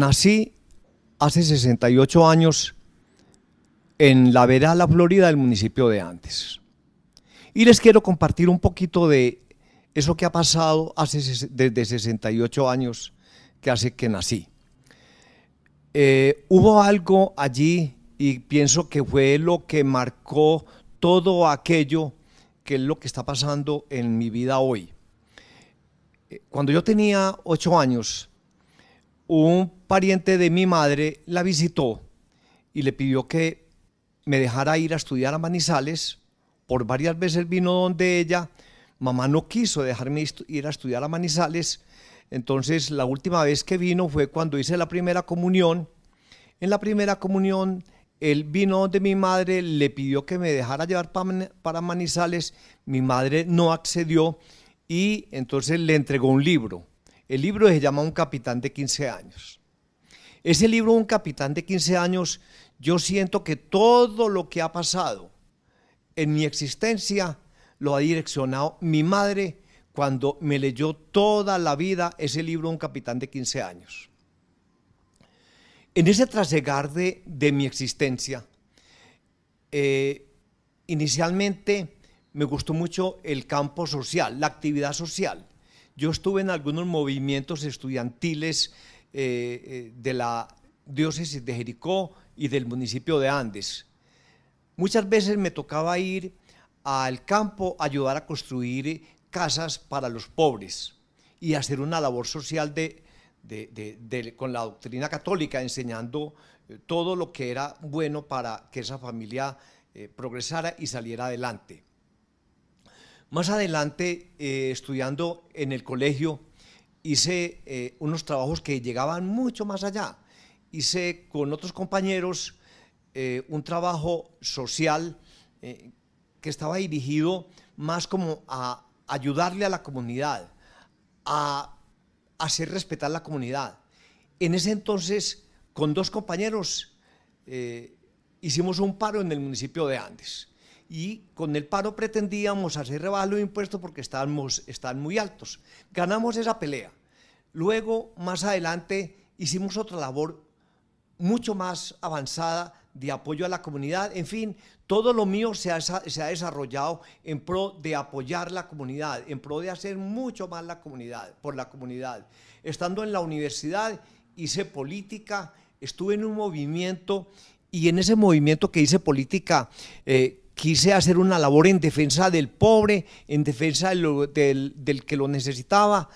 Nací hace 68 años en La Vera, la Florida, del municipio de Antes. Y les quiero compartir un poquito de eso que ha pasado hace, desde 68 años que hace que nací. Eh, hubo algo allí y pienso que fue lo que marcó todo aquello que es lo que está pasando en mi vida hoy. Eh, cuando yo tenía ocho años, un pariente de mi madre la visitó y le pidió que me dejara ir a estudiar a Manizales. Por varias veces vino donde ella. Mamá no quiso dejarme ir a estudiar a Manizales. Entonces la última vez que vino fue cuando hice la primera comunión. En la primera comunión él vino donde mi madre, le pidió que me dejara llevar para Manizales, mi madre no accedió y entonces le entregó un libro. El libro se llama Un capitán de 15 años. Ese libro, Un capitán de 15 años, yo siento que todo lo que ha pasado en mi existencia lo ha direccionado mi madre cuando me leyó toda la vida ese libro Un capitán de 15 años. En ese trasegar de, de mi existencia, eh, inicialmente me gustó mucho el campo social, la actividad social. Yo estuve en algunos movimientos estudiantiles eh, eh, de la diócesis de Jericó y del municipio de Andes. Muchas veces me tocaba ir al campo a ayudar a construir casas para los pobres y hacer una labor social con la doctrina católica, enseñando eh, todo lo que era bueno para que esa familia progresara y saliera adelante. Más adelante, eh, estudiando en el colegio, hice eh, unos trabajos que llegaban mucho más allá. Hice con otros compañeros eh, un trabajo social que estaba dirigido más como a ayudarle a la comunidad, a hacer respetar la comunidad. En ese entonces, con dos compañeros, hicimos un paro en el municipio de Andes y con el paro pretendíamos hacer rebajar de impuestos porque estábamos, están muy altos. Ganamos esa pelea. Luego, más adelante, hicimos otra labor mucho más avanzada de apoyo a la comunidad. En fin, todo lo mío se ha, se ha, desarrollado en pro de apoyar la comunidad, en pro de hacer mucho más la comunidad, por la comunidad. Estando en la universidad hice política, estuve en un movimiento y en ese movimiento que hice política, eh, quise hacer una labor en defensa del pobre, en defensa del, que lo necesitaba.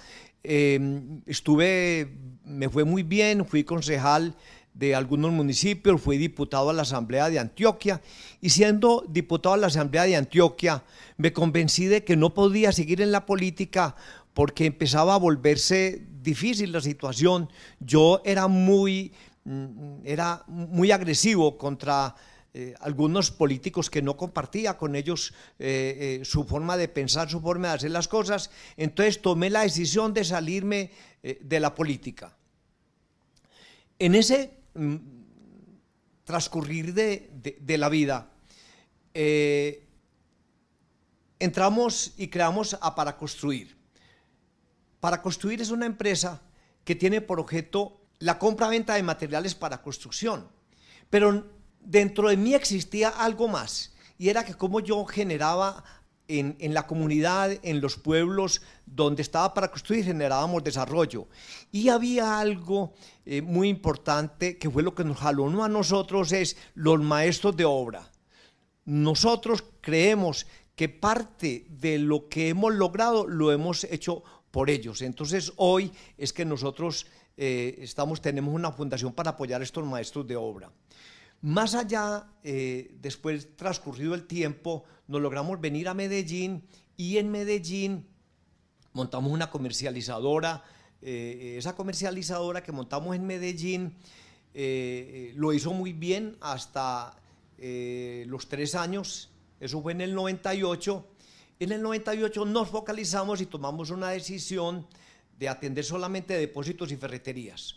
Em, estuve, me fue muy bien, fui concejal de algunos municipios, fui diputado a la Asamblea de Antioquia y siendo diputado a la Asamblea de Antioquia me convencí de que no podía seguir en la política porque empezaba a volverse difícil la situación. Yo era muy, mm, era muy agresivo contra eh, algunos políticos que no compartía con ellos eh, eh, su forma de pensar, su forma de hacer las cosas. Entonces tomé la decisión de salirme de la política. En ese mm, transcurrir de, la vida, entramos y creamos a Para Construir. Para Construir es una empresa que tiene por objeto la compra-venta de materiales para construcción. Pero dentro de mí existía algo más y era que como yo generaba en, la comunidad, en los pueblos donde estaba para construir, generábamos desarrollo. Y había algo eh, muy importante que fue lo que nos jalonó a nosotros, es los maestros de obra. Nosotros creemos que parte de lo que hemos logrado lo hemos hecho por ellos. Entonces hoy es que nosotros eh, estamos, tenemos una fundación para apoyar a estos maestros de obra. Más allá, eh, después transcurrido el tiempo, nos logramos venir a Medellín y en Medellín montamos una comercializadora. Eh, eh, esa comercializadora que montamos en Medellín lo hizo muy bien hasta los tres años, eso fue en el 98. En el 98 nos focalizamos y tomamos una decisión de atender solamente depósitos y ferreterías.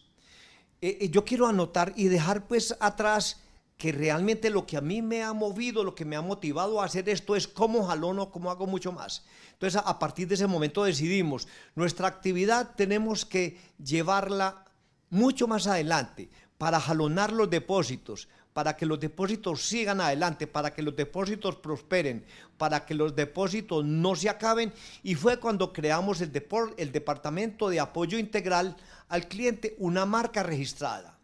yo quiero anotar y dejar pues atrás que realmente lo que a mí me ha movido, lo que me ha motivado a hacer esto es cómo jalono, cómo hago mucho más. Entonces, a partir de ese momento decidimos, nuestra actividad tenemos que llevarla mucho más adelante para jalonar los depósitos, para que los depósitos sigan adelante, para que los depósitos prosperen, para que los depósitos no se acaben. Y fue cuando creamos el, el Departamento de Apoyo Integral al Cliente, una marca registrada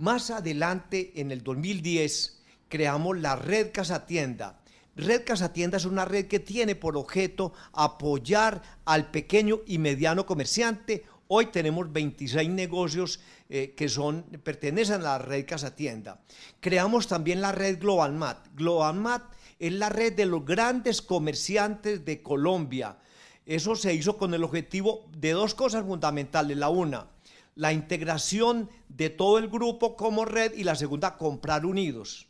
más adelante, en el 2010, creamos la Red Casa Tienda. Red Casa Tienda es una red que tiene por objeto apoyar al pequeño y mediano comerciante. Hoy tenemos 26 negocios eh, que son, pertenecen a la red Casa Tienda. Creamos también la red GlobalMat. GlobalMat es la red de los grandes comerciantes de Colombia. Eso se hizo con el objetivo de dos cosas fundamentales. La una, la integración de todo el grupo como red y la segunda, comprar unidos.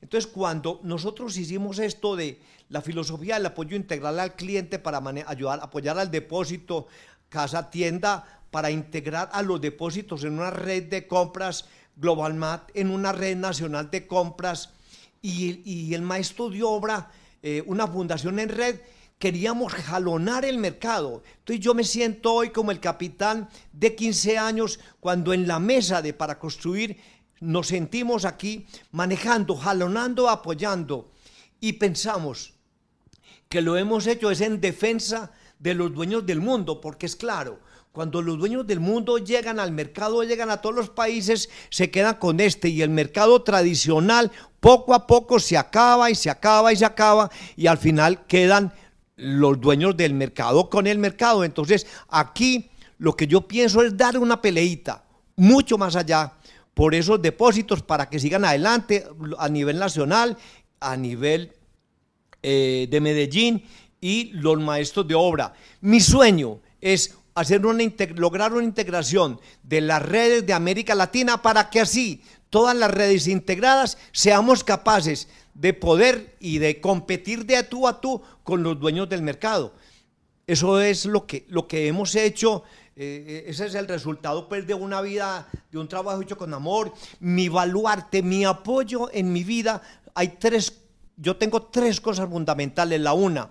Entonces, cuando nosotros hicimos esto de la filosofía del apoyo integral al cliente para ayudar, apoyar al depósito, casa, tienda, para integrar a los depósitos en una red de compras, GlobalMat, en una red nacional de compras, y, el maestro de obra, eh, una fundación en red, queríamos jalonar el mercado. Entonces yo me siento hoy como el capitán de 15 años cuando en la mesa de para construir nos sentimos aquí manejando, jalonando, apoyando y pensamos que lo hemos hecho es en defensa de los dueños del mundo, porque es claro, cuando los dueños del mundo llegan al mercado, llegan a todos los países, se quedan con este y el mercado tradicional poco a poco se acaba y se acaba y se acaba y al final quedan los dueños del mercado con el mercado. Entonces, aquí lo que yo pienso es dar una peleita mucho más allá por esos depósitos para que sigan adelante a nivel nacional, a nivel eh, de Medellín y los maestros de obra. Mi sueño es una lograr una integración de las redes de América Latina para que así todas las redes integradas seamos capaces de poder y de competir de a tú a tú con los dueños del mercado. Eso es lo que, lo que hemos hecho. Eh, eh, ese es el resultado pues, de una vida, de un trabajo hecho con amor. Mi baluarte, mi apoyo en mi vida. Hay tres, yo tengo tres cosas fundamentales. La una,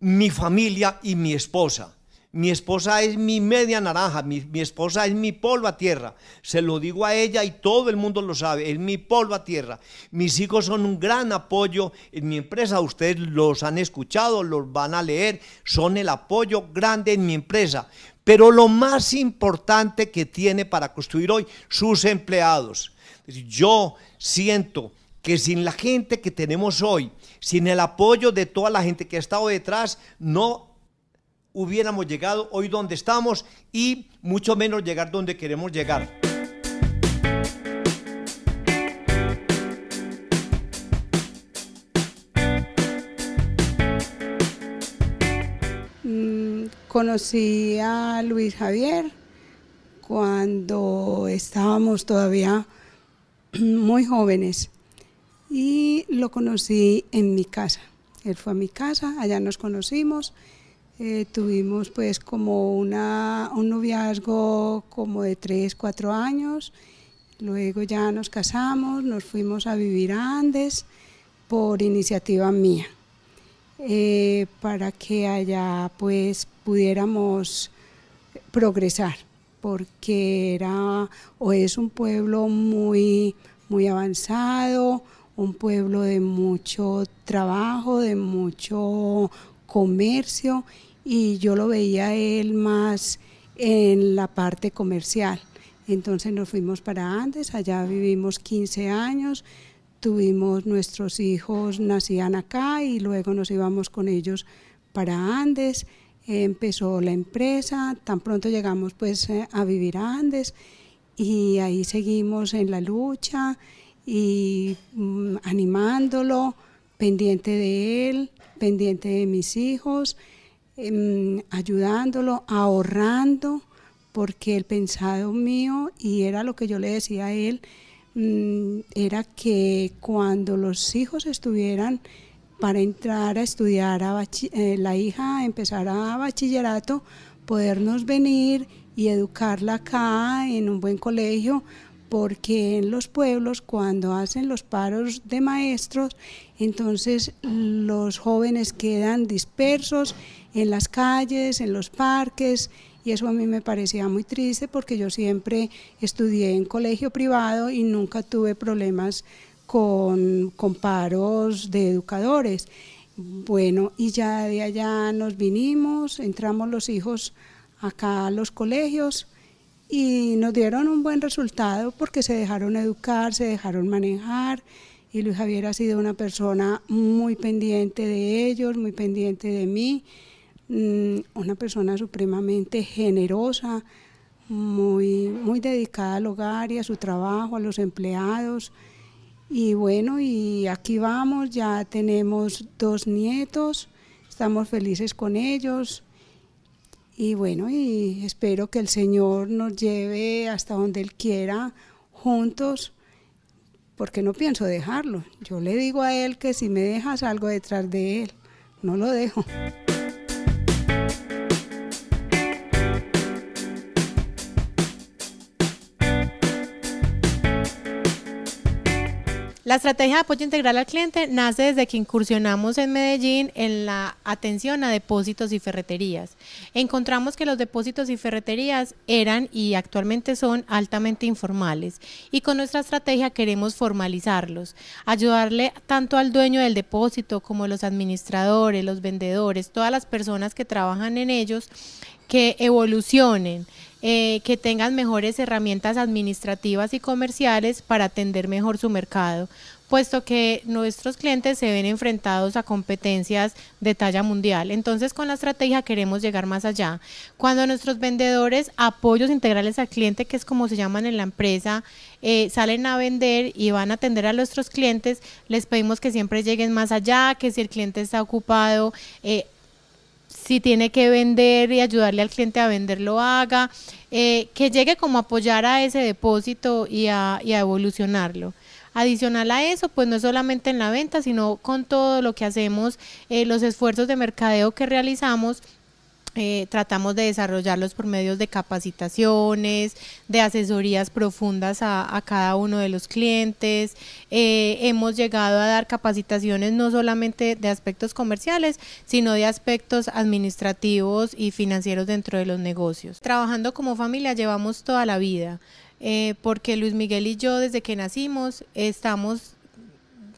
mi familia y mi esposa. Mi esposa es mi media naranja, mi, esposa es mi polvo a tierra. Se lo digo a ella y todo el mundo lo sabe, es mi polvo a tierra. Mis hijos son un gran apoyo en mi empresa, ustedes los han escuchado, los van a leer, son el apoyo grande en mi empresa. Pero lo más importante que tiene para construir hoy, sus empleados. Yo siento que sin la gente que tenemos hoy, sin el apoyo de toda la gente que ha estado detrás, no hubiéramos llegado hoy donde estamos y mucho menos llegar donde queremos llegar. Mm, conocí a Luis Javier cuando estábamos todavía muy jóvenes y lo conocí en mi casa. Él fue a mi casa, allá nos conocimos eh, tuvimos pues como una, un noviazgo como de tres, cuatro años, luego ya nos casamos, nos fuimos a vivir a Andes por iniciativa mía, eh, para que allá pues pudiéramos progresar, porque era o es un pueblo muy, muy avanzado, un pueblo de mucho trabajo, de mucho comercio y yo lo veía él más en la parte comercial. Entonces nos fuimos para Andes, allá vivimos 15 años, tuvimos nuestros hijos, nacían acá y luego nos íbamos con ellos para Andes, empezó la empresa, tan pronto llegamos pues eh, a vivir a Andes y ahí seguimos en la lucha y mm, animándolo pendiente de él, pendiente de mis hijos, em, ayudándolo, ahorrando, porque el pensado mío, y era lo que yo le decía a él, mm, era que cuando los hijos estuvieran para entrar a estudiar, a eh, la hija empezara a bachillerato, podernos venir y educarla acá en un buen colegio porque en los pueblos cuando hacen los paros de maestros, entonces los jóvenes quedan dispersos en las calles, en los parques, y eso a mí me parecía muy triste porque yo siempre estudié en colegio privado y nunca tuve problemas con, paros de educadores. Bueno, y ya de allá nos vinimos, entramos los hijos acá a los colegios y nos dieron un buen resultado porque se dejaron educar, se dejaron manejar y Luis Javier ha sido una persona muy pendiente de ellos, muy pendiente de mí, mm, una persona supremamente generosa, muy, muy dedicada al hogar y a su trabajo, a los empleados. Y bueno, y aquí vamos, ya tenemos dos nietos, estamos felices con ellos, y bueno, y espero que el Señor nos lleve hasta donde Él quiera juntos, porque no pienso dejarlo. Yo le digo a Él que si me dejas algo detrás de Él, no lo dejo. La estrategia de apoyo integral al cliente nace desde que incursionamos en Medellín en la atención a depósitos y ferreterías. Encontramos que los depósitos y ferreterías eran y actualmente son altamente informales y con nuestra estrategia queremos formalizarlos, ayudarle tanto al dueño del depósito como los administradores, los vendedores, todas las personas que trabajan en ellos que evolucionen eh, que tengan mejores herramientas administrativas y comerciales para atender mejor su mercado, puesto que nuestros clientes se ven enfrentados a competencias de talla mundial. Entonces, con la estrategia queremos llegar más allá. Cuando nuestros vendedores, apoyos integrales al cliente, que es como se llaman en la empresa, eh, salen a vender y van a atender a nuestros clientes, les pedimos que siempre lleguen más allá, que si el cliente está ocupado, eh, si tiene que vender y ayudarle al cliente a vender, lo haga, eh, que llegue como a apoyar a ese depósito y a, evolucionarlo. Adicional a eso, pues no es solamente en la venta, sino con todo lo que hacemos, eh, los esfuerzos de mercadeo que realizamos eh, tratamos de desarrollarlos por medios de capacitaciones, de asesorías profundas a, cada uno de los clientes. Eh, hemos llegado a dar capacitaciones no solamente de aspectos comerciales, sino de aspectos administrativos y financieros dentro de los negocios. Trabajando como familia llevamos toda la vida. Eh, porque Luis Miguel y yo desde que nacimos estamos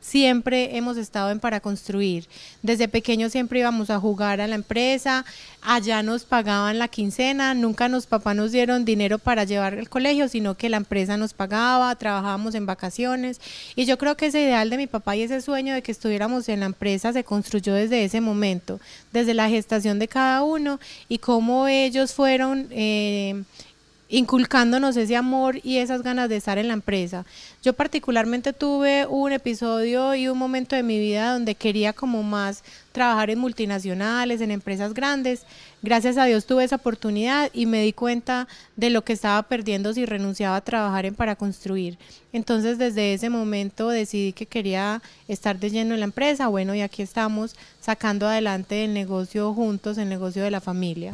siempre hemos estado en para construir. Desde pequeños siempre íbamos a jugar a la empresa, allá nos pagaban la quincena, nunca nos papá nos dieron dinero para llevar al colegio, sino que la empresa nos pagaba, trabajábamos en vacaciones y yo creo que ese ideal de mi papá y ese sueño de que estuviéramos en la empresa se construyó desde ese momento, desde la gestación de cada uno y cómo ellos fueron eh, inculcándonos ese amor y esas ganas de estar en la empresa. Yo particularmente tuve un episodio y un momento de mi vida donde quería como más trabajar en multinacionales, en empresas grandes. Gracias a Dios tuve esa oportunidad y me di cuenta de lo que estaba perdiendo si renunciaba a trabajar en para construir. Entonces desde ese momento decidí que quería estar de lleno en la empresa. Bueno, y aquí estamos sacando adelante el negocio juntos, el negocio de la familia.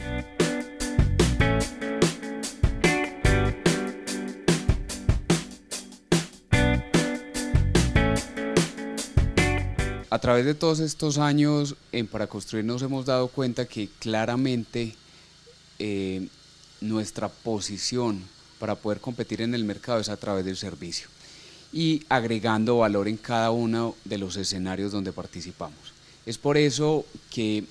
a través de todos estos años en Para Construir nos hemos dado cuenta que claramente eh, nuestra posición para poder competir en el mercado es a través del servicio y agregando valor en cada uno de los escenarios donde participamos. Es por eso que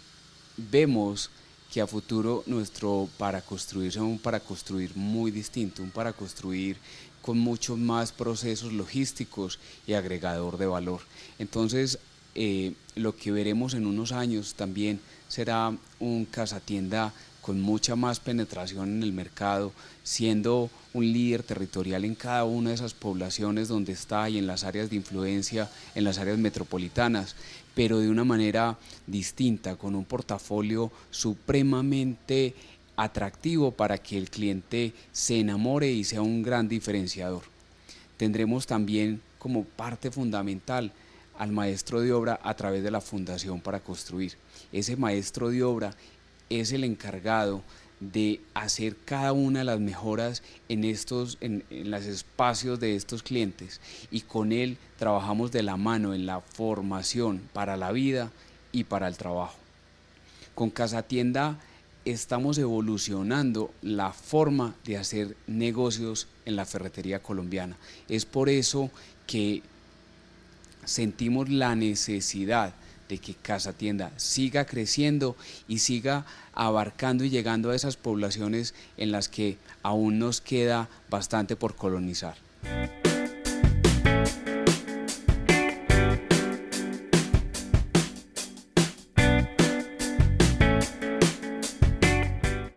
vemos que a futuro nuestro para construir es un para construir muy distinto, un para construir con muchos más procesos logísticos y agregador de valor. Entonces, eh, lo que veremos en unos años también será un casatienda con mucha más penetración en el mercado, siendo un líder territorial en cada una de esas poblaciones donde está y en las áreas de influencia, en las áreas metropolitanas, pero de una manera distinta, con un portafolio supremamente atractivo para que el cliente se enamore y sea un gran diferenciador. Tendremos también como parte fundamental al maestro de obra a través de la Fundación para Construir. Ese maestro de obra es el encargado de hacer cada una de las mejoras en estos en, en, los espacios de estos clientes y con él trabajamos de la mano en la formación para la vida y para el trabajo. Con Casa Tienda estamos evolucionando la forma de hacer negocios en la ferretería colombiana. Es por eso que sentimos la necesidad de que Casa Tienda siga creciendo y siga abarcando y llegando a esas poblaciones en las que aún nos queda bastante por colonizar.